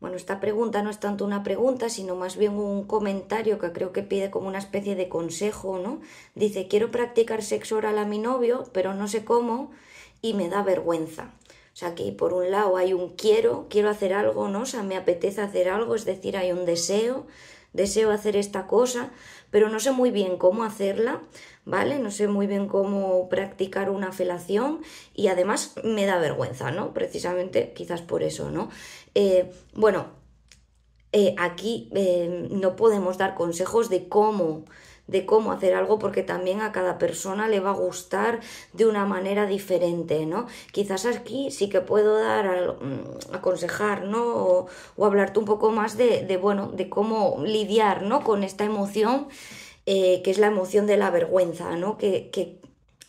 Bueno, esta pregunta no es tanto una pregunta, sino más bien un comentario que creo que pide como una especie de consejo, ¿no? Dice, quiero practicar sexo oral a mi novio, pero no sé cómo y me da vergüenza. O sea, que por un lado hay un quiero, quiero hacer algo, ¿no? O sea, me apetece hacer algo, es decir, hay un deseo, deseo hacer esta cosa, pero no sé muy bien cómo hacerla, ¿vale? No sé muy bien cómo practicar una felación y además me da vergüenza, ¿no? Precisamente quizás por eso, ¿no? Eh, bueno, eh, aquí eh, no podemos dar consejos de cómo de cómo hacer algo porque también a cada persona le va a gustar de una manera diferente, ¿no? Quizás aquí sí que puedo dar, mm, aconsejar, ¿no? O, hablarte un poco más de, bueno, de cómo lidiar, ¿no? Con esta emoción eh, que es la emoción de la vergüenza, ¿no? que,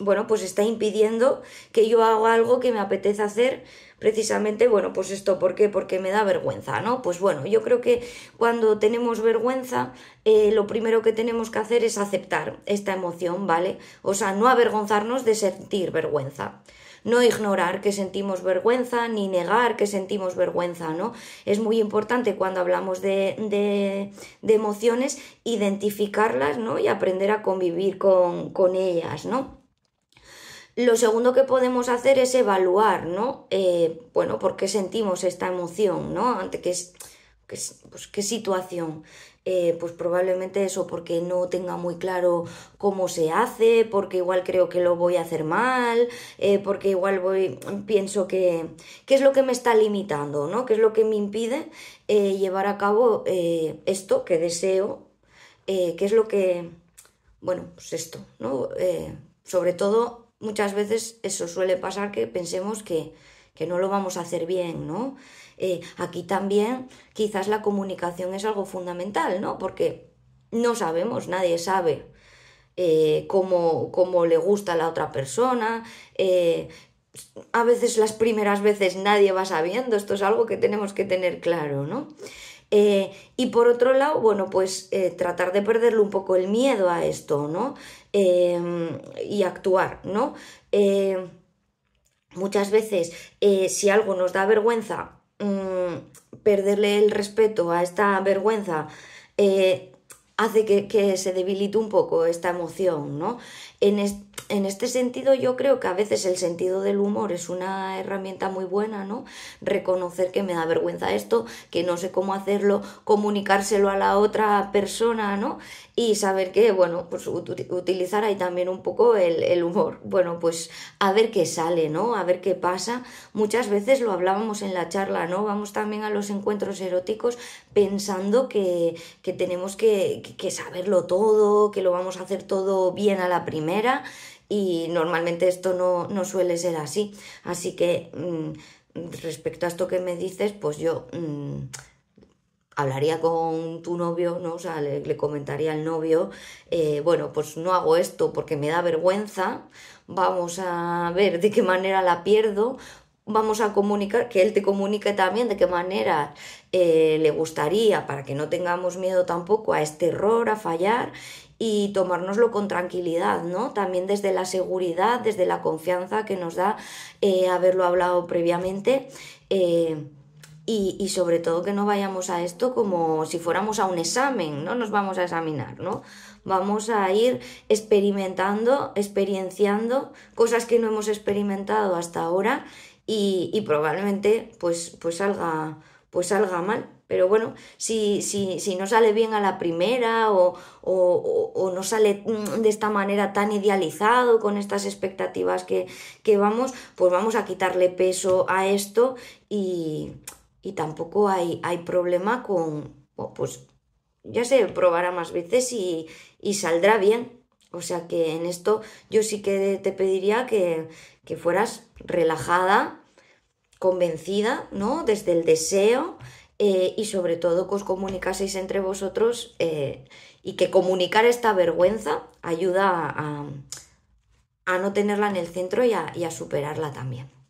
bueno, pues está impidiendo que yo haga algo que me apetece hacer precisamente, bueno, pues esto, ¿por qué? Porque me da vergüenza, ¿no? Pues bueno, yo creo que cuando tenemos vergüenza, eh, lo primero que tenemos que hacer es aceptar esta emoción, ¿vale? O sea, no avergonzarnos de sentir vergüenza. No ignorar que sentimos vergüenza, ni negar que sentimos vergüenza, ¿no? Es muy importante cuando hablamos de, de, de emociones identificarlas, ¿no? Y aprender a convivir con, con ellas, ¿no? Lo segundo que podemos hacer es evaluar, ¿no? Eh, bueno, ¿por qué sentimos esta emoción, ¿no? Ante qué, es, qué pues, situación. Eh, pues probablemente eso, porque no tenga muy claro cómo se hace, porque igual creo que lo voy a hacer mal, eh, porque igual voy, pienso que qué es lo que me está limitando, ¿no? ¿Qué es lo que me impide llevar a cabo esto que deseo? ¿Qué es lo que, bueno, pues esto, ¿no? sobre todo muchas veces eso suele pasar que pensemos que, no lo vamos a hacer bien, ¿no? Eh, aquí también quizás la comunicación es algo fundamental, ¿no? Porque no sabemos, nadie sabe eh, cómo, le gusta a la otra persona. Eh, a veces las primeras veces nadie va sabiendo, esto es algo que tenemos que tener claro, ¿no? Eh, y por otro lado, bueno, pues eh, tratar de perderle un poco el miedo a esto, ¿no? Em, y actuar, ¿no? Eh, muchas veces, si algo nos da vergüenza, mm, perderle el respeto a esta vergüenza, hace que, se debilite un poco esta emoción, ¿no? En, este sentido yo creo que a veces el sentido del humor es una herramienta muy buena, ¿no? Reconocer que me da vergüenza esto, que no sé cómo hacerlo, comunicárselo a la otra persona, ¿no? Y saber que, bueno, pues utilizar ahí también un poco el, humor. Bueno, pues a ver qué sale, ¿no? A ver qué pasa. Muchas veces lo hablábamos en la charla, ¿no? Vamos también a los encuentros eróticos pensando que, tenemos que que, saberlo todo, que lo vamos a hacer todo bien a la primera y normalmente esto no, no suele ser así. Así que mm, respecto a esto que me dices, pues yo mm, hablaría con tu novio, ¿no? sea, le, comentaría al novio, eh, bueno, pues no hago esto porque me da vergüenza, vamos a ver de qué manera la pierdo, vamos a comunicar, que él te comunique también de qué manera eh, le gustaría para que no tengamos miedo tampoco a este error, a fallar y tomárnoslo con tranquilidad, ¿no? También desde la seguridad, desde la confianza que nos da eh, haberlo hablado previamente. Eh, y, y, sobre todo que no vayamos a esto como si fuéramos a un examen, no nos vamos a examinar, ¿no? Vamos a ir experimentando, experienciando cosas que no hemos experimentado hasta ahora y, probablemente pues, pues, salga, pues salga mal. Pero bueno, si, no sale bien a la primera o, no sale mm, de esta manera tan idealizado con estas expectativas que, vamos, pues vamos a quitarle peso a esto y, tampoco hay, hay problema con, pues ya se probará más veces y, y saldrá bien. O sea que en esto yo sí que te pediría que, que fueras relajada, convencida, ¿no? Desde el deseo eh, y sobre todo que os comunicaseis entre vosotros eh, y que comunicar esta vergüenza ayuda a, no tenerla en el centro y a superarla también.